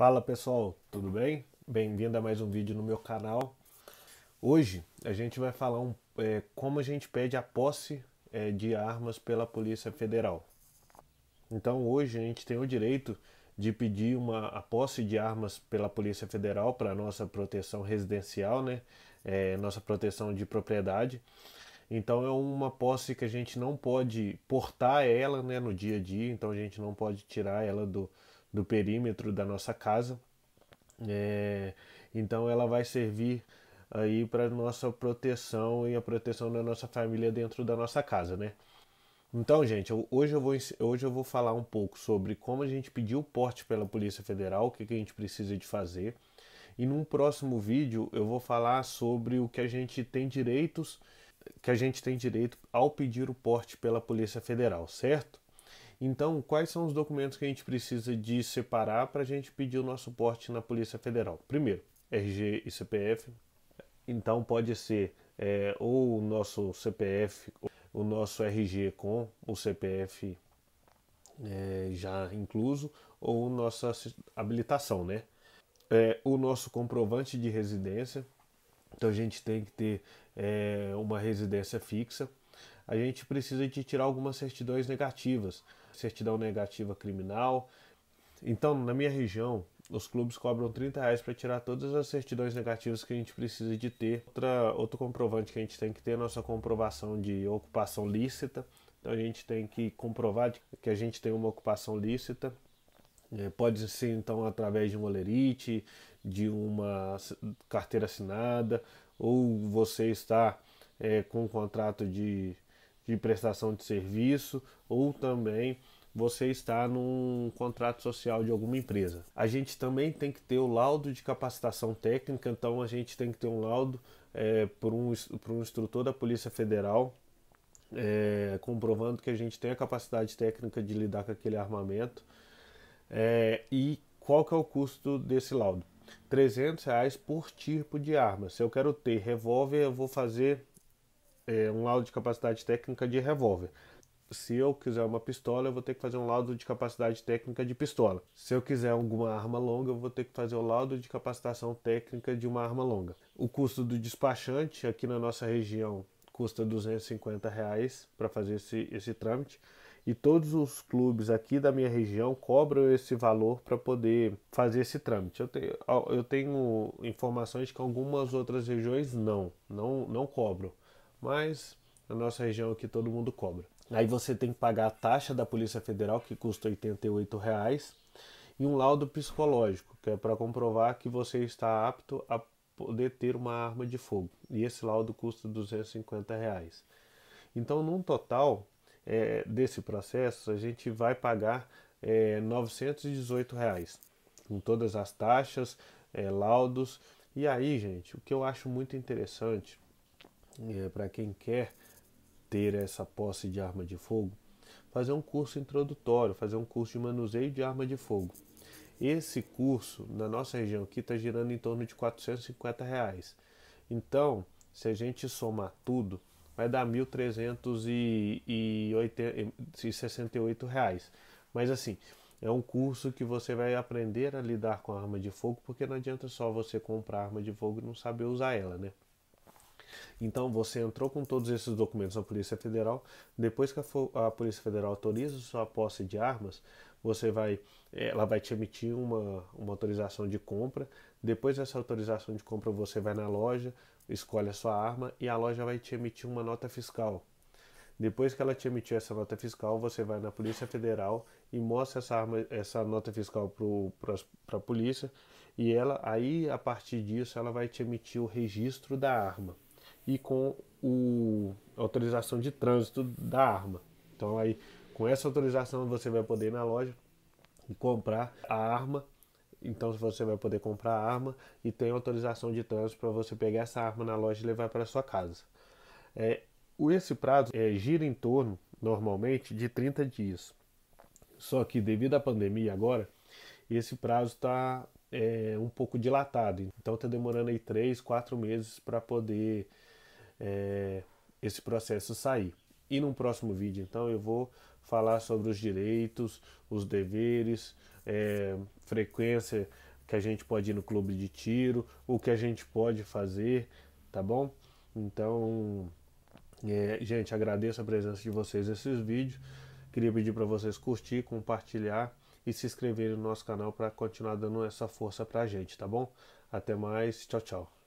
Fala pessoal, tudo bem? Bem-vindo a mais um vídeo no meu canal. Hoje a gente vai falar um, é, como a gente pede a posse é, de armas pela Polícia Federal. Então hoje a gente tem o direito de pedir uma, a posse de armas pela Polícia Federal para nossa proteção residencial, né? É, nossa proteção de propriedade. Então é uma posse que a gente não pode portar ela né, no dia a dia, então a gente não pode tirar ela do, do perímetro da nossa casa. É, então ela vai servir aí para nossa proteção e a proteção da nossa família dentro da nossa casa, né? Então, gente, hoje eu, vou, hoje eu vou falar um pouco sobre como a gente pediu porte pela Polícia Federal, o que, que a gente precisa de fazer. E num próximo vídeo eu vou falar sobre o que a gente tem direitos, que a gente tem direito ao pedir o porte pela Polícia Federal, certo? Então, quais são os documentos que a gente precisa de separar para a gente pedir o nosso porte na Polícia Federal? Primeiro, RG e CPF. Então, pode ser é, ou o nosso CPF, o nosso RG com o CPF é, já incluso, ou nossa habilitação, né? É, o nosso comprovante de residência. Então, a gente tem que ter é, uma residência fixa. A gente precisa de tirar algumas certidões negativas certidão negativa criminal. Então, na minha região, os clubes cobram 30 reais para tirar todas as certidões negativas que a gente precisa de ter. Outra, outro comprovante que a gente tem que ter é a nossa comprovação de ocupação lícita. Então a gente tem que comprovar que a gente tem uma ocupação lícita. É, pode ser então através de um olerite, de uma carteira assinada, ou você está é, com um contrato de de prestação de serviço ou também você está num contrato social de alguma empresa. A gente também tem que ter o laudo de capacitação técnica, então a gente tem que ter um laudo é, por, um, por um instrutor da Polícia Federal é, comprovando que a gente tem a capacidade técnica de lidar com aquele armamento. É, e qual que é o custo desse laudo? 300 reais por tipo de arma. Se eu quero ter revólver, eu vou fazer é, um laudo de capacidade técnica de revólver. Se eu quiser uma pistola, eu vou ter que fazer um laudo de capacidade técnica de pistola. Se eu quiser alguma arma longa, eu vou ter que fazer o laudo de capacitação técnica de uma arma longa. O custo do despachante aqui na nossa região custa 250 reais para fazer esse, esse trâmite e todos os clubes aqui da minha região cobram esse valor para poder fazer esse trâmite. Eu tenho, eu tenho informações que algumas outras regiões não, não, não cobram mas na nossa região aqui todo mundo cobra. Aí você tem que pagar a taxa da Polícia Federal, que custa R$ 88,00, e um laudo psicológico, que é para comprovar que você está apto a poder ter uma arma de fogo. E esse laudo custa R$ 250. Reais. Então, num total é, desse processo, a gente vai pagar é, R$ 918, reais, com todas as taxas, é, laudos. E aí, gente, o que eu acho muito interessante é, para quem quer ter essa posse de arma de fogo, fazer um curso introdutório, fazer um curso de manuseio de arma de fogo. Esse curso na nossa região aqui está girando em torno de 450 reais. Então, se a gente somar tudo, vai dar 1.368 reais. Mas assim, é um curso que você vai aprender a lidar com a arma de fogo, porque não adianta só você comprar arma de fogo e não saber usar ela, né? Então você entrou com todos esses documentos na Polícia Federal, depois que a, a Polícia Federal autoriza sua posse de armas, você vai, eh, ela vai te emitir uma, uma autorização de compra. Depois dessa autorização de compra, você vai na loja, escolhe a sua arma e a loja vai te emitir uma nota fiscal. Depois que ela te emitir essa nota fiscal, você vai na Polícia Federal e mostra essa, arma, essa nota fiscal para a polícia. E ela, aí, a partir disso, ela vai te emitir o registro da arma e com o, a autorização de trânsito da arma. Então aí com essa autorização você vai poder ir na loja e comprar a arma. Então você vai poder comprar a arma e tem autorização de trânsito para você pegar essa arma na loja e levar para sua casa. É, esse prazo é, gira em torno, normalmente, de 30 dias. Só que devido à pandemia agora, esse prazo está é, um pouco dilatado. Então está demorando aí 3, 4 meses para poder é, esse processo sair. E num próximo vídeo, então, eu vou falar sobre os direitos, os deveres, é, frequência que a gente pode ir no clube de tiro, o que a gente pode fazer, tá bom? Então, é, gente, agradeço a presença de vocês nesses vídeos. Queria pedir para vocês curtir, compartilhar e se inscreverem no nosso canal para continuar dando essa força para a gente, tá bom? Até mais, tchau, tchau.